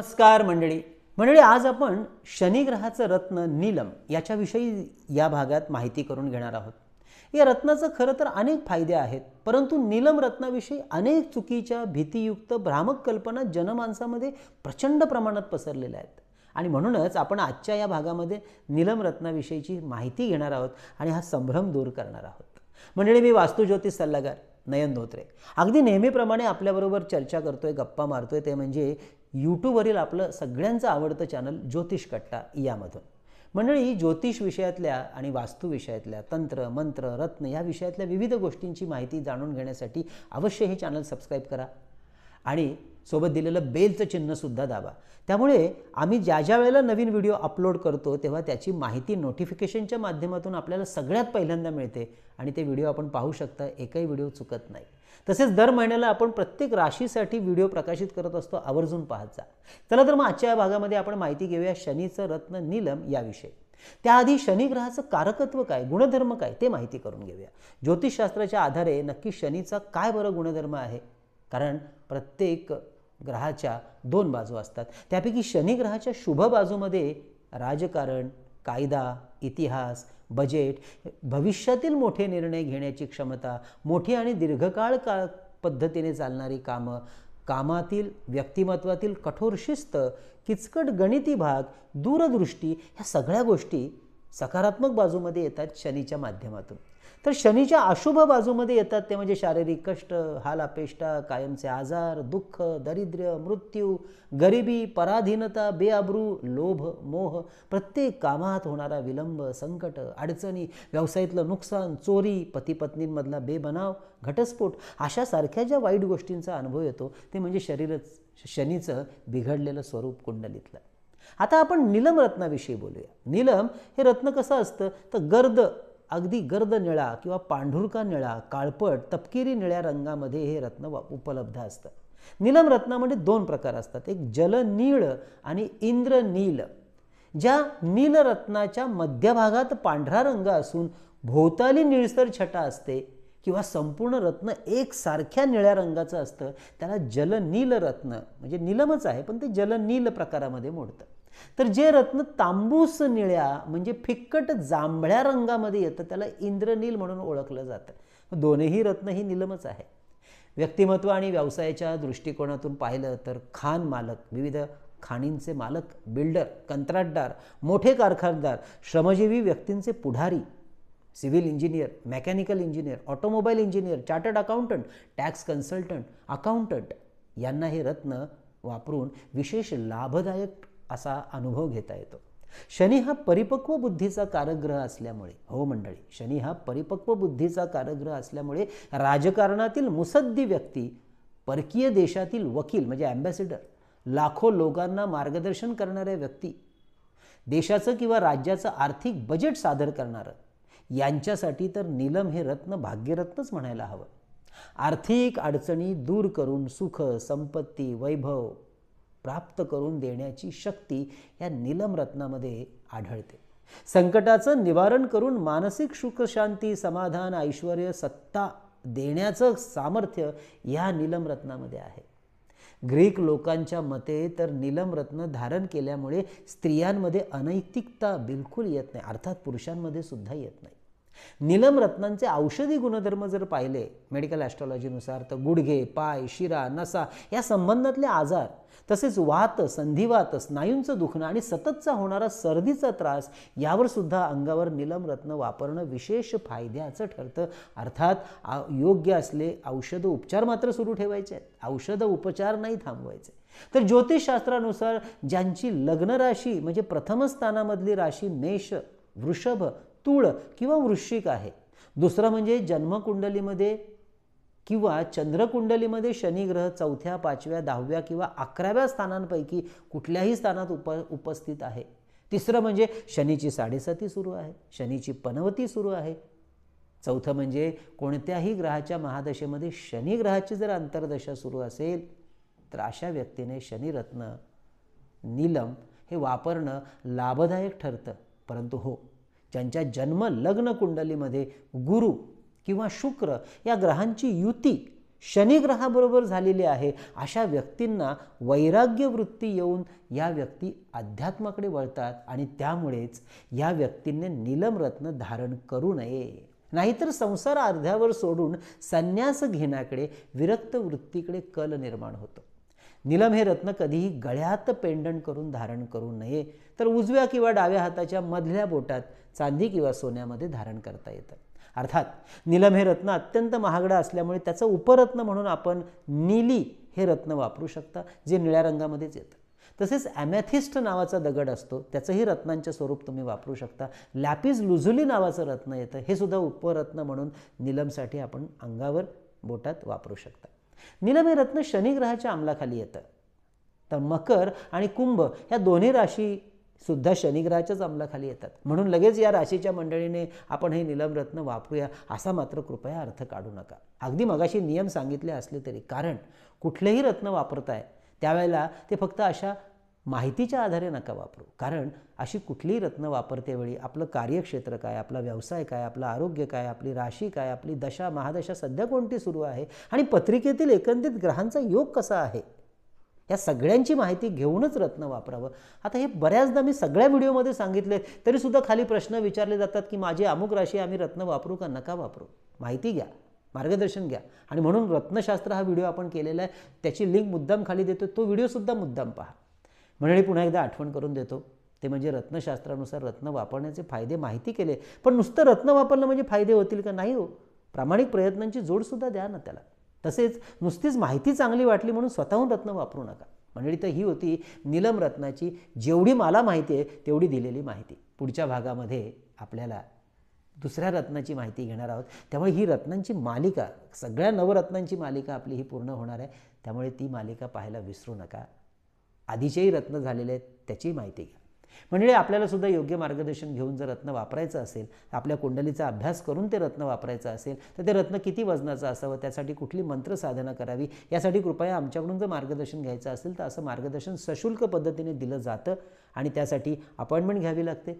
नमस्कार मंडळी मंडळी आज आपण शनिग्रहाचं रत्न नीलम याच्याविषयी या भागात माहिती करून घेणार आहोत या रत्नाचं खरं तर अनेक फायदे आहेत परंतु नीलम रत्नाविषयी अनेक चुकीच्या भीतीयुक्त भ्रामक कल्पना जनमानसामध्ये प्रचंड प्रमाणात पसरलेल्या आहेत आणि म्हणूनच आपण आजच्या या भागामध्ये नीलम रत्नाविषयीची माहिती घेणार आहोत आणि हा संभ्रम दूर करणार आहोत मंडळी मी वास्तुज्योतिष सल्लागार नयन धोत्रे अगदी नेहमीप्रमाणे आपल्याबरोबर चर्चा करतोय गप्पा मारतोय ते म्हणजे यूट्यूबवरील आपलं सगळ्यांचं आवडतं चॅनल ज्योतिष कट्टा यामधून मंडळी ज्योतिष विषयातल्या आणि वास्तू विषयातल्या तंत्र मंत्र रत्न या विषयातल्या विविध गोष्टींची माहिती जाणून घेण्यासाठी अवश्य हे चॅनल सबस्क्राईब करा आणि सोबत दिलेलं बेलचं चिन्हसुद्धा दाबा त्यामुळे आम्ही ज्या ज्या वेळेला नवीन व्हिडिओ अपलोड करतो तेव्हा त्याची माहिती नोटिफिकेशनच्या माध्यमातून आपल्याला सगळ्यात पहिल्यांदा मिळते आणि ते व्हिडिओ आपण पाहू शकता एकही व्हिडिओ चुकत नाही तसेच दर महिन्याला आपण प्रत्येक राशीसाठी व्हिडिओ प्रकाशित करत असतो आवर्जून पाहत जा चला तर मग आजच्या या भागामध्ये आपण माहिती घेऊया शनीचं रत्न नीलम याविषयी त्याआधी शनिग्रहाचं कारकत्व काय गुणधर्म काय ते माहिती करून घेऊया ज्योतिषशास्त्राच्या आधारे नक्की शनीचा काय बरं गुणधर्म आहे कारण प्रत्येक ग्रहाच्या दोन बाजू असतात त्यापैकी शनिग्रहाच्या शुभ बाजूमध्ये राजकारण कायदा इतिहास बजेट भविष्यातील मोठे निर्णय घेण्याची क्षमता मोठी आणि दीर्घकाळ का पद्धतीने चालणारी कामं कामातील व्यक्तिमत्वातील कठोर शिस्त किचकट गणिती भाग दूरदृष्टी ह्या सगळ्या गोष्टी सकारात्मक बाजूमध्ये येतात शनीच्या माध्यमातून तर शनीच्या अशुभ बाजूमध्ये येतात ते म्हणजे शारीरिक कष्ट हालापेष्टा कायमचे आजार दुःख दरिद्र्य मृत्यू गरिबी पराधीनता बेआब्रू लोभ मोह प्रत्येक कामात होणारा विलंब संकट अडचणी व्यवसायातलं नुकसान चोरी पतीपत्नींमधला बेबनाव घटस्फोट अशासारख्या ज्या वाईट गोष्टींचा अनुभव येतो ते म्हणजे शरीरच शनीचं बिघडलेलं स्वरूप कुंडलीतलं आता आपण नीलम रत्नाविषयी बोलूया नीलम हे रत्न कसं असतं तर गर्द अगदी गर्द निळा किंवा पांढुरका निळा काळपट तपकिरी निळ्या रंगामध्ये हे रत्न वा उपलब्ध असतं नीलम रत्नामध्ये म्हणजे दोन प्रकार असतात एक जलनीळ आणि इंद्रनील ज्या नीलरत्नाच्या मध्यभागात पांढरा रंग असून भोवताली निळसर छटा असते किंवा संपूर्ण रत्न एकसारख्या निळ्या रंगाचं असतं त्याला जलनील रत्न म्हणजे नीलमच आहे पण ते जलनील प्रकारामध्ये मोडतं तर जे रत्न तांबूस निळ्या म्हणजे फिक्कट जांभळ्या रंगामध्ये येतं त्याला इंद्रनील म्हणून ओळखलं जातं दोन्ही रत्न ही निलमच आहे व्यक्तिमत्व आणि व्यवसायाच्या दृष्टिकोनातून पाहिलं तर खान मालक विविध खाणींचे मालक बिल्डर कंत्राटदार मोठे कारखानदार श्रमजीवी व्यक्तींचे पुढारी civil engineer mechanical engineer automobile engineer chartered accountant tax consultant accountant यांना हे रत्न वापरून विशेष लाभदायक असा अनुभव घेता येतो शनी हा परिपक्व बुद्धीचा कारग्रह असल्यामुळे हो मंडळी शनी हा परिपक्व बुद्धीचा कारग्रह असल्यामुळे राजकारणातील मुसद्दी व्यक्ती परकीय देशातील वकील म्हणजे ॲम्बॅसेडर लाखो लोकांना मार्गदर्शन करणाऱ्या व्यक्ती देशाचं किंवा राज्याचं आर्थिक बजेट सादर करणारं यांच्यासाठी तर नीलम हे रत्न भाग्यरत्नच म्हणायला हवं आर्थिक अडचणी दूर करून सुख संपत्ती वैभव प्राप्त करून देण्याची शक्ती या नीलम रत्नामध्ये आढळते संकटाचं निवारण करून मानसिक सुखशांती समाधान ऐश्वर सत्ता देण्याचं सामर्थ्य या नीलम रत्नामध्ये आहे ग्रीक लोकांच्या मते तर नीलम रत्न धारण केल्यामुळे स्त्रियांमध्ये अनैतिकता बिलकुल येत नाही अर्थात पुरुषांमध्ये सुद्धा येत नाही नीलम रत्नांचे औषधी गुणधर्म जर पाहिले मेडिकल ॲस्ट्रॉलॉजीनुसार तर गुडघे पाय शिरा नसा या संबंधातले आजार तसेच वात संधिवात स्नायूंचं दुखणं आणि सततचा होणारा सर्दीचा त्रास यावर सुद्धा अंगावर नीलम रत्न वापरणं विशेष फायद्याचं ठरतं अर्थात योग्य असले औषध उपचार मात्र सुरू ठेवायचे आहेत औषध उपचार नाही थांबवायचे तर ज्योतिषशास्त्रानुसार ज्यांची राशी म्हणजे प्रथम स्थानामधली राशी मेष वृषभ तूळ किंवा वृश्चिक आहे दुसरं म्हणजे जन्मकुंडलीमध्ये किंवा चंद्रकुंडलीमध्ये शनिग्रह चौथ्या पाचव्या दहाव्या किंवा अकराव्या स्थानांपैकी कुठल्याही स्थानात उप उपस्थित आहे तिसरं म्हणजे शनीची साडेसाती सुरू आहे शनीची पनवती सुरू आहे चौथं म्हणजे कोणत्याही ग्रहाच्या महादशेमध्ये शनिग्रहाची जर अंतर्दशा सुरू असेल तर अशा व्यक्तीने शनिरत्न नीलम हे वापरणं लाभदायक ठरतं परंतु हो ज्यांच्या जन्म लग्न कुंडलीमध्ये गुरु किंवा शुक्र या ग्रहांची युती शनिग्रहाबरोबर झालेली आहे अशा व्यक्तींना वैराग्य वृत्ती येऊन या व्यक्ती अध्यात्माकडे वळतात आणि त्यामुळेच या व्यक्तींनी नीलमरत्न धारण करू नये नाहीतर संसार अर्ध्यावर सोडून संन्यास घेण्याकडे विरक्त वृत्तीकडे कल निर्माण होतो निलम हे रत्न कधीही गळ्यात पेंडंट करून धारण करू नये तर उजव्या किंवा डाव्या हाताच्या मधल्या बोटात चांदी किंवा सोन्यामध्ये धारण करता येतं अर्थात निलम हे रत्न अत्यंत महागडं असल्यामुळे त्याचं उपरत्न म्हणून आपण नीली हे रत्न वापरू शकता जे निळ्या रंगामध्येच येतं तसेच ॲमॅथिस्ट नावाचा दगड असतो त्याचंही रत्नांचे स्वरूप तुम्ही वापरू शकता लॅपिज लुझुली नावाचं रत्न येतं हे सुद्धा उपरत्न म्हणून निलमसाठी आपण अंगावर बोटात वापरू शकता निलमे रत्न शनिग्रहाच्या अंमलाखाली येतं तर मकर आणि कुंभ ह्या दोन्ही राशी सुद्धा शनिग्रहाच्याच अंमलाखाली येतात म्हणून लगेच या राशीच्या मंडळीने आपण हे रत्न वापरूया असा मात्र कृपया अर्थ काढू नका अगदी मगाशी नियम सांगितले असले तरी कारण कुठलेही रत्न वापरताय त्यावेळेला ते फक्त अशा माहितीच्या आधारे नका वापरू कारण अशी कुठलीही रत्न वापरतेवेळी आपलं कार्यक्षेत्र काय आपला व्यवसाय काय आपलं आरोग्य काय आपली राशी काय आपली दशा महादशा सध्या कोणती सुरू आहे आणि पत्रिकेतील एकंदरीत ग्रहांचा योग कसा आहे या सगळ्यांची माहिती घेऊनच रत्न वापरावं आता हे बऱ्याचदा मी सगळ्या व्हिडिओमध्ये सांगितले तरीसुद्धा खाली प्रश्न विचारले जातात की माझी अमुक राशी आम्ही रत्न वापरू का नका वापरू माहिती घ्या मार्गदर्शन घ्या आणि म्हणून रत्नशास्त्र हा व्हिडिओ आपण केलेला आहे त्याची लिंक मुद्दाम खाली देतो तो व्हिडिओसुद्धा मुद्दाम पहा मंडळी पुन्हा एकदा आठवण करून देतो ते म्हणजे रत्नशास्त्रानुसार रत्न वापरण्याचे फायदे माहिती केले पण नुसतं रत्न वापरलं म्हणजे फायदे होतील का नाही हो प्रामाणिक प्रयत्नांची जोडसुद्धा द्या ना त्याला तसेच नुसतीच माहिती चांगली वाटली म्हणून स्वतःहून रत्न वापरू नका मंडळी तर ही होती नीलम रत्नाची जेवढी मला माहिती आहे तेवढी दिलेली माहिती पुढच्या भागामध्ये आपल्याला दुसऱ्या रत्नाची माहिती घेणार आहोत त्यामुळे ही रत्नांची मालिका सगळ्या नवरत्नांची मालिका आपली ही पूर्ण होणार आहे त्यामुळे ती मालिका पाहायला विसरू नका आधीचेही रत्न झालेले आहेत त्याची माहिती घ्या म्हणजे आपल्याला सुद्धा योग्य मार्गदर्शन घेऊन जर रत्न वापरायचं असेल आपल्या कुंडलीचा अभ्यास करून ते रत्न वापरायचं असेल तर ते रत्न किती वजनाचं असावं त्यासाठी कुठली मंत्र साधना करावी यासाठी कृपया आमच्याकडून जर मार्गदर्शन घ्यायचं असेल तर असं मार्गदर्शन सशुल्क पद्धतीने दिलं जातं आणि त्यासाठी अपॉइंटमेंट घ्यावी लागते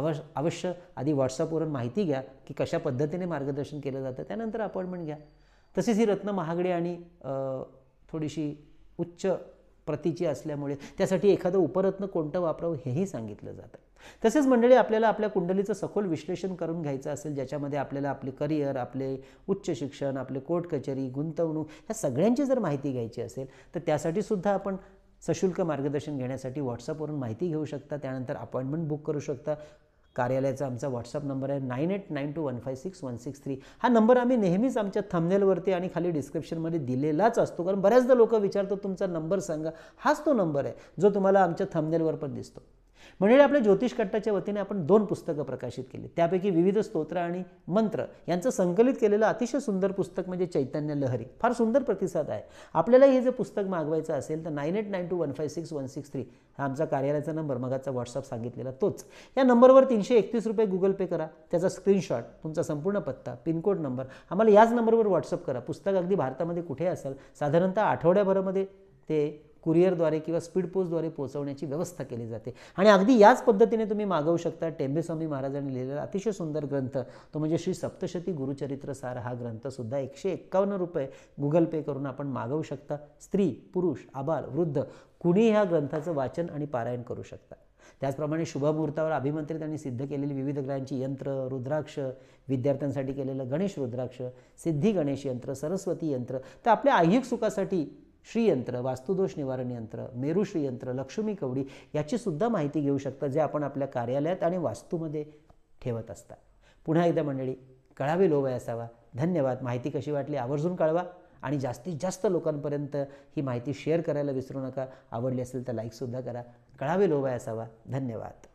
अवश अवश्य आधी व्हॉट्सअपवरून माहिती घ्या की कशा पद्धतीने मार्गदर्शन केलं जातं त्यानंतर अपॉइंटमेंट घ्या तसेच ही रत्न महागडी आणि थोडीशी उच्च प्रतीची असल्यामुळे त्यासाठी एखादं उपरत्न कोणतं वापरावं हेही सांगितलं जातं तसेच मंडळी आपल्याला आपल्या कुंडलीचं सखोल विश्लेषण करून घ्यायचं असेल ज्याच्यामध्ये आपल्याला आपले करिअर आपले उच्च शिक्षण आपले कोर्ट कचेरी गुंतवणूक ह्या सगळ्यांची जर माहिती घ्यायची असेल तर त्यासाठी सुद्धा आपण सशुल्क मार्गदर्शन घेण्यासाठी व्हॉट्सअपवरून माहिती घेऊ शकता त्यानंतर अपॉइंटमेंट बुक करू शकता कार्यालयाचा आमचा व्हॉट्सअप नंबर आहे nine eight nine two one five six one six three हा नंबर आम्ही नेहमीच आमच्या थमनेलवरती आणि खाली डिस्क्रिप्शनमध्ये दिलेलाच असतो कारण बऱ्याचदा लोक विचारतो तुमचा नंबर सांगा हाच तो नंबर आहे जो तुम्हाला आमच्या थमनेलवर पण दिसतो मंडळी आपल्या ज्योतिष कट्टाच्या वतीने आपण दोन पुस्तकं प्रकाशित केली त्यापैकी विविध स्तोत्र आणि मंत्र यांचं संकलित केलेलं अतिशय सुंदर पुस्तक म्हणजे चैतन्य लहरी फार सुंदर प्रतिसाद आहे आपल्याला हे जे पुस्तक मागवायचं असेल तर nine eight nine two one five six one six three हा आमचा कार्यालयाचा नंबर मगाचा व्हॉट्सअप सांगितलेला तोच या नंबरवर तीनशे एकतीस रुपये गुगल पे करा त्याचा स्क्रीनशॉट तुमचा संपूर्ण पत्ता पिनकोड नंबर आम्हाला याच नंबरवर व्हॉट्सअप करा पुस्तक अगदी भारतामध्ये कुठे असेल साधारणतः आठवड्याभरामध्ये ते कुरिअरद्वारे किंवा स्पीड पोस्टद्वारे पोहोचवण्याची व्यवस्था केली जाते आणि अगदी याच पद्धतीने तुम्ही मागवू शकता टेंबेस्वामी महाराजांनी लिहिलेला अतिशय सुंदर ग्रंथ तो म्हणजे श्री सप्तशती गुरुचरित्र सार हा ग्रंथसुद्धा एकशे एक्कावन्न रुपये गुगल पे करून आपण मागवू शकता स्त्री पुरुष आबाल वृद्ध कुणी ह्या ग्रंथाचं वाचन आणि पारायण करू शकता त्याचप्रमाणे शुभमुहूर्तावर अभिमंत्रित आणि सिद्ध केलेली विविध ग्रहांची यंत्र रुद्राक्ष विद्यार्थ्यांसाठी केलेलं गणेश रुद्राक्ष सिद्धी गणेश यंत्र सरस्वती यंत्र तर आपल्या ऐहिक सुखासाठी श्रीयंत्र वास्तुदोष निवारण यंत्र मेरू श्रीयंत्र लक्ष्मी कवडी याची सुद्धा माहिती घेऊ शकता जे आपण आपल्या कार्यालयात आणि वास्तूमध्ये ठेवत असता पुन्हा एकदा मंडळी कळावे लोवय असावा धन्यवाद माहिती कशी वाटली आवर्जून कळवा आणि जास्तीत जास्त लोकांपर्यंत ही माहिती शेअर करायला विसरू नका आवडली असेल तर लाईकसुद्धा करा कळावे लोवय असावा धन्यवाद